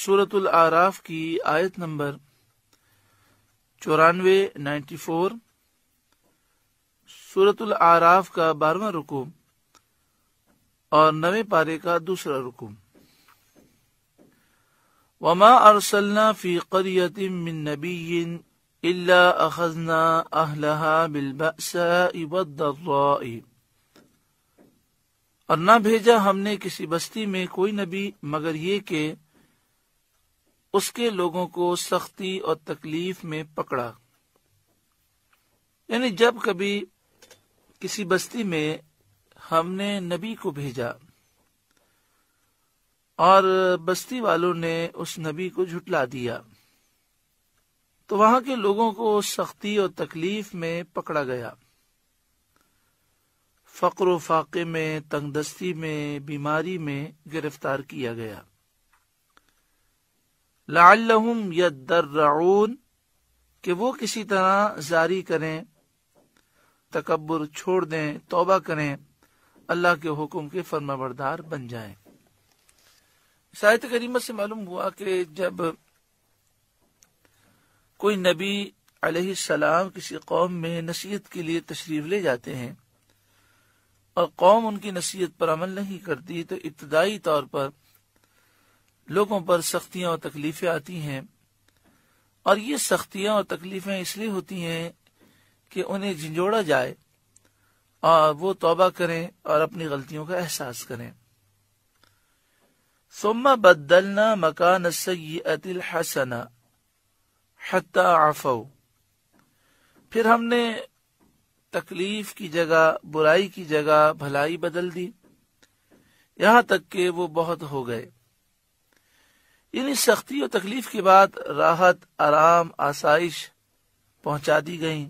सूरत आराफ की आयत नंबर चौरानवे नाइन्टी फोर सूरतुल आराफ का बारहवा रुकू और नवे पारे का दूसरा रुकू वमा अरसलना फी करियतिम मिन नबीन इल्ला अखजना अहलहा बिलबसाइ और न भेजा हमने किसी बस्ती में कोई नबी मगर ये के उसके लोगों को सख्ती और तकलीफ में पकड़ा यानी जब कभी किसी बस्ती में हमने नबी को भेजा और बस्ती वालों ने उस नबी को झुटला दिया तो वहां के लोगों को सख्ती और तकलीफ में पकड़ा गया फकर फाके में तंगदस्ती में बीमारी में गिरफ्तार किया गया लाम यदर्राउन के वो किसी तरह जारी करें तकबर छोड़ दें तोबा करें अल्लाह के हुक्म के फर्माबरदार बन जाए शायद करीमत से मालूम हुआ कि जब कोई नबी सलाम किसी कौम में नसीहत के लिए तशरीफ ले जाते हैं और कौम उनकी नसीहत पर अमल नहीं करती तो इब्तदाई तौर पर लोगों पर सख्तियां और तकलीफें आती हैं और ये सख्तियां और तकलीफें इसलिए होती हैं कि उन्हें झिंझोड़ा जाए और वो तोबा करें और अपनी गलतियों का एहसास करें सोमा बदलना मकान सैतिल हसना हता आफो फिर हमने तकलीफ की जगह बुराई की जगह भलाई बदल दी यहां तक के वो बहुत हो गए इन सख्ती और तकलीफ के बाद राहत आराम आसाइश पहुंचा दी गई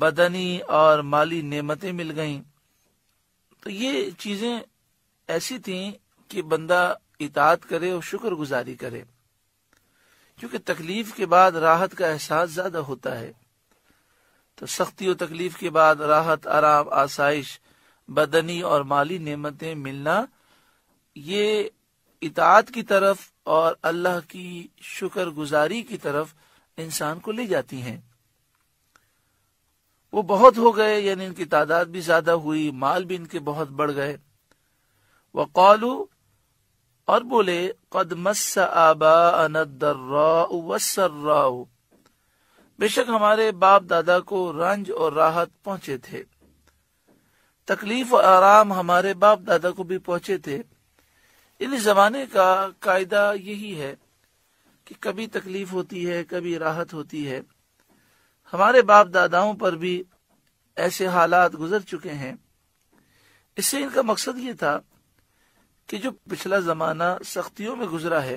बदनी और माली नेमतें मिल गईं तो ये चीजें ऐसी थीं कि बंदा इतात करे और शुक्रगुजारी करे क्योंकि तकलीफ के बाद राहत का एहसास ज्यादा होता है तो सख्ती और तकलीफ के बाद राहत आराम आसाइश बदनी और माली नेमतें मिलना ये इतात की तरफ और अल्लाह की शुक्र गुजारी की तरफ इंसान को ले जाती हैं वो बहुत हो गए यानी इनकी तादाद भी ज्यादा हुई माल भी इनके बहुत बढ़ गए वह कौलू और बोले कद मस्सा आबा बेशक हमारे बाप दादा को रंज और राहत पहुंचे थे तकलीफ और आराम हमारे बाप दादा को भी पहुंचे थे इन जमाने का कायदा यही है कि कभी तकलीफ होती है कभी राहत होती है हमारे बाप दादाओं पर भी ऐसे हालात गुजर चुके हैं इससे इनका मकसद ये था कि जो पिछला जमाना सख्तियों में गुजरा है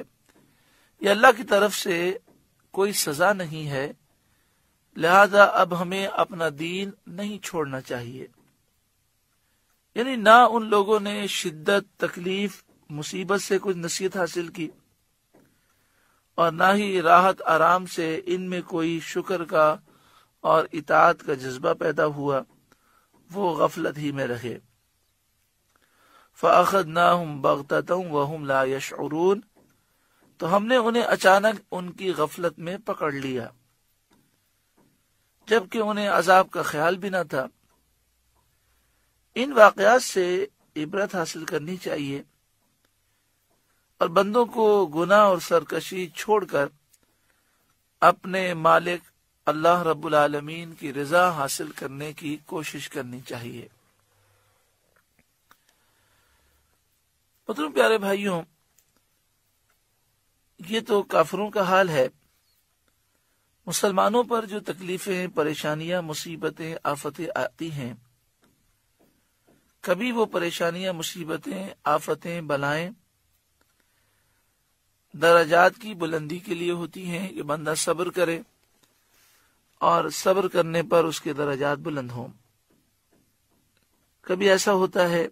ये अल्लाह की तरफ से कोई सजा नहीं है लिहाजा अब हमें अपना दीन नहीं छोड़ना चाहिए यानी ना उन लोगों ने शिद्दत तकलीफ मुसीबत से कुछ नसीहत हासिल की और ना ही राहत आराम से इनमें कोई शुक्र का और इतात का जज्बा पैदा हुआ वो गफलत ही में रहे फ़ाखद ना हम बगत वहम ला यशरून तो हमने उन्हें अचानक उनकी गफलत में पकड़ लिया जबकि उन्हें अजाब का ख्याल भी न था इन वाकयात से इबरत हासिल करनी चाहिए और बंदों को गुना और सरकशी छोड़कर अपने मालिक अल्लाह रब्बुल आलमीन की रजा हासिल करने की कोशिश करनी चाहिए मतलब प्यारे भाइयों ये तो काफरों का हाल है मुसलमानों पर जो तकलीफें परेशानियां मुसीबतें आफतें आती हैं कभी वो परेशानियां मुसीबतें आफतें बलाएं दराजात की बुलंदी के लिए होती हैं कि बंदा सब्र करे और सब्र करने पर उसके दराजात बुलंद हों कभी ऐसा होता है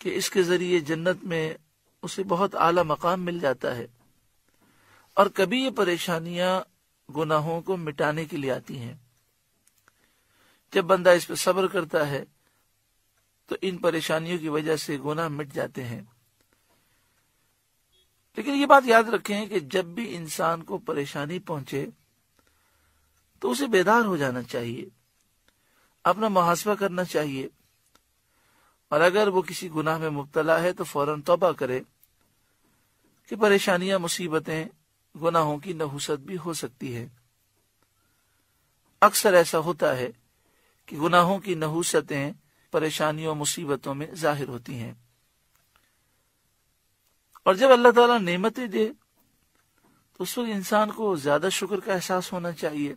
कि इसके जरिए जन्नत में उसे बहुत आला मकाम मिल जाता है और कभी ये परेशानियां गुनाहों को मिटाने के लिए आती हैं जब बंदा इस पर सब्र करता है तो इन परेशानियों की वजह से गुनाह मिट जाते हैं लेकिन ये बात याद रखें कि जब भी इंसान को परेशानी पहुंचे तो उसे बेदार हो जाना चाहिए अपना मुहासवा करना चाहिए और अगर वो किसी गुनाह में मुबतला है तो फौरन तोबा करे कि परेशानियां मुसीबतें गुनाहों की नहुसत भी हो सकती है अक्सर ऐसा होता है कि गुनाहों की नहुसतें परेशानियों मुसीबतों में जाहिर होती हैं और जब अल्लाह ताला नेमतें दे तो उस वक्त इंसान को ज्यादा शुक्र का एहसास होना चाहिए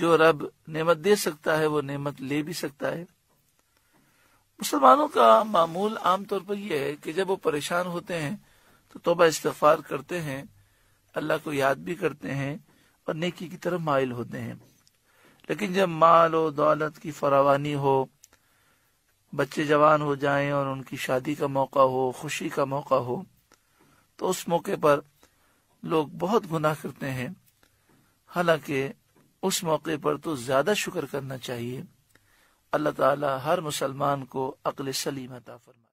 जो रब नेमत दे सकता है वो नेमत ले भी सकता है मुसलमानों का मामूल आमतौर पर यह है कि जब वो परेशान होते हैं तो तोबा इस्तफार करते हैं अल्लाह को याद भी करते हैं और नेकी की तरफ माइल होते हैं लेकिन जब माल और दौलत की फरावानी हो बच्चे जवान हो जाएं और उनकी शादी का मौका हो खुशी का मौका हो तो उस मौके पर लोग बहुत गुनाह करते हैं हालांकि उस मौके पर तो ज्यादा शुक्र करना चाहिए अल्लाह ताला हर मुसलमान को अकल सलीम अता फरमाए